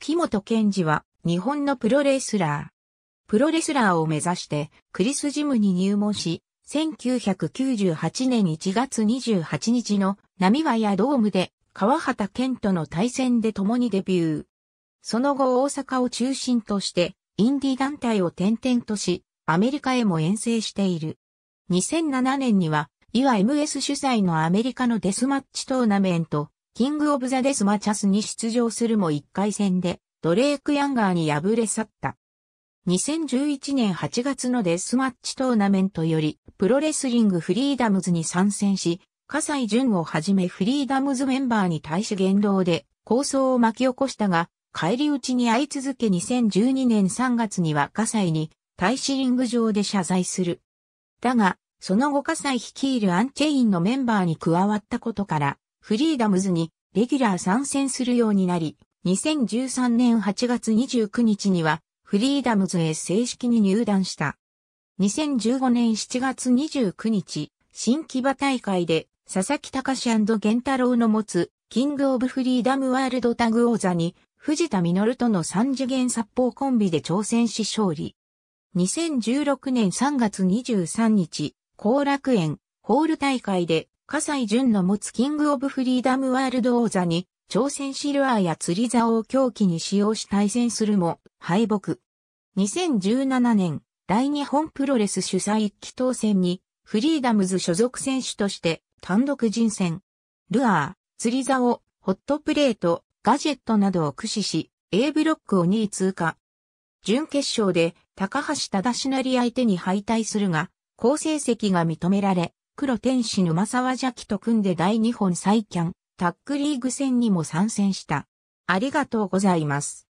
吹本健二は日本のプロレスラー。プロレスラーを目指してクリスジムに入門し、1998年1月28日の波和やドームで川畑健との対戦で共にデビュー。その後大阪を中心としてインディ団体を転々とし、アメリカへも遠征している。2007年には、岩 MS 主催のアメリカのデスマッチトーナメント、キングオブザ・デスマチャスに出場するも1回戦で、ドレーク・ヤンガーに敗れ去った。2011年8月のデスマッチトーナメントより、プロレスリングフリーダムズに参戦し、笠井淳をはじめフリーダムズメンバーに対し言動で、抗争を巻き起こしたが、帰り討ちに会い続け2012年3月には笠井に、対しリング上で謝罪する。だが、その後笠井率いるアンチェインのメンバーに加わったことから、フリーダムズにレギュラー参戦するようになり、2013年8月29日にはフリーダムズへ正式に入団した。2015年7月29日、新木場大会で佐々木隆源太郎の持つキングオブフリーダムワールドタグ王座に藤田実との三次元殺法コンビで挑戦し勝利。2016年3月23日、後楽園ホール大会で笠井淳の持つキングオブフリーダムワールド王座に、挑戦シルアーや釣り座を狂気に使用し対戦するも、敗北。2017年、大日本プロレス主催一期当選に、フリーダムズ所属選手として、単独人選。ルアー、釣り座ホットプレート、ガジェットなどを駆使し、A ブロックを2位通過。準決勝で、高橋忠成相手に敗退するが、好成績が認められ、黒天使沼沢邪気と組んで第二本再キャン、タックリーグ戦にも参戦した。ありがとうございます。